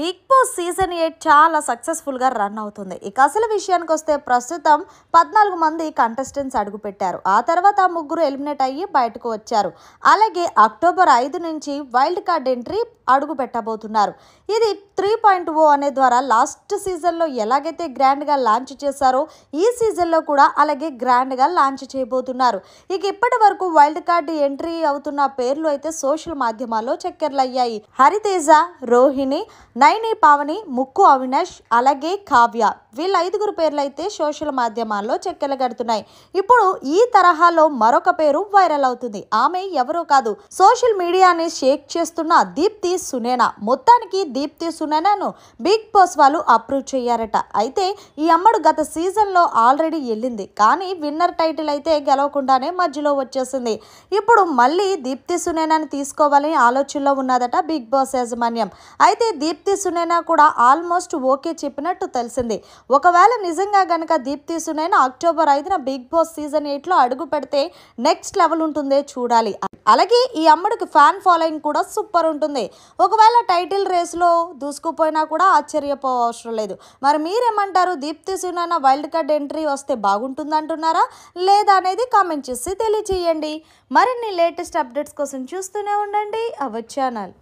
big season eight చాలా సక్సెస్ఫుల్గా run అవుతుంది ఇక అసలు విషయానికి వస్తే ప్రస్తుతం పద్నాలుగు మంది కంటెస్టెంట్స్ అడుగుపెట్టారు ఆ తర్వాత ముగ్గురు ఎలిమినేట్ అయ్యి బయటకు వచ్చారు అలాగే అక్టోబర్ ఐదు నుంచి వైల్డ్ కార్డ్ ఎంట్రీ అడుగు పెట్టబోతున్నారు ఇది త్రీ పాయింట్ ఓ అనే ద్వారా లాస్ట్ సీజన్లో ఎలాగైతే గ్రాండ్గా లాంచ్ చేశారో ఈ సీజన్లో కూడా అలాగే గ్రాండ్గా లాంచ్ చేయబోతున్నారు ఇక ఇప్పటి వరకు వైల్డ్ కార్డ్ ఎంట్రీ అవుతున్న పేర్లు అయితే సోషల్ మాధ్యమాల్లో చక్కెర్లయ్యాయి హరితేజ రోహిణి నైని పావని ముక్కు అవినాష్ అలాగే కావ్య వీళ్ళ ఐదుగురు పేర్లు అయితే సోషల్ మాధ్యమాల్లో చెక్కెలగడుతున్నాయి ఇప్పుడు ఈ తరహాలో మరొక పేరు వైరల్ అవుతుంది ఆమె ఎవరో కాదు సోషల్ మీడియాని షేక్ చేస్తున్న దీప్తి సునేనా మొత్తానికి దీప్తి సునేనాను బిగ్ బాస్ వాళ్ళు అప్రూవ్ చేయారట అయితే ఈ అమ్మడు గత సీజన్లో ఆల్రెడీ వెళ్ళింది కానీ విన్నర్ టైటిల్ అయితే గెలవకుండానే మధ్యలో వచ్చేసింది ఇప్పుడు మళ్ళీ దీప్తి సునేనాని తీసుకోవాలని ఆలోచనలో ఉన్నదట బిగ్ బాస్ యాజమాన్యం అయితే దీప్తి సునేనా కూడా ఆల్మోస్ట్ ఓకే చెప్పినట్టు తెలిసింది ఒకవేళ నిజంగా గనక దీప్తి సునైన అక్టోబర్ ఐదున బిగ్ బాస్ సీజన్ ఎయిట్లో అడుగు పెడితే నెక్స్ట్ లెవెల్ ఉంటుందే చూడాలి అలాగే ఈ అమ్మడికి ఫ్యాన్ ఫాలోయింగ్ కూడా సూపర్ ఉంటుంది ఒకవేళ టైటిల్ రేస్లో దూసుకుపోయినా కూడా ఆశ్చర్యపోవసరం లేదు మరి మీరేమంటారు Deepthi Sunaina wild card entry వస్తే బాగుంటుందంటున్నారా లేదా అనేది కామెంట్ చేసి తెలియచేయండి మరిన్ని లేటెస్ట్ అప్డేట్స్ కోసం చూస్తూనే ఉండండి అవర్ ఛానల్